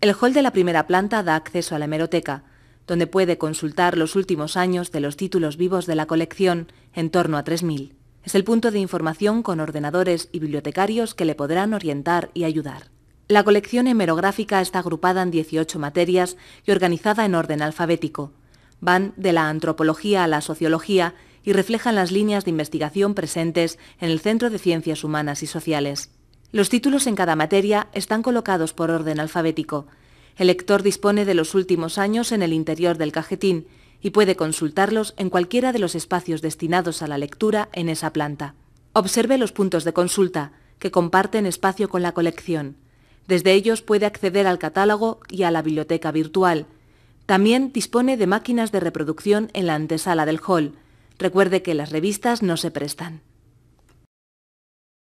El hall de la primera planta da acceso a la hemeroteca, donde puede consultar los últimos años de los títulos vivos de la colección, en torno a 3.000. Es el punto de información con ordenadores y bibliotecarios que le podrán orientar y ayudar. La colección hemerográfica está agrupada en 18 materias y organizada en orden alfabético. Van de la antropología a la sociología y reflejan las líneas de investigación presentes en el Centro de Ciencias Humanas y Sociales. Los títulos en cada materia están colocados por orden alfabético. El lector dispone de los últimos años en el interior del cajetín y puede consultarlos en cualquiera de los espacios destinados a la lectura en esa planta. Observe los puntos de consulta, que comparten espacio con la colección. Desde ellos puede acceder al catálogo y a la biblioteca virtual. También dispone de máquinas de reproducción en la antesala del hall. Recuerde que las revistas no se prestan.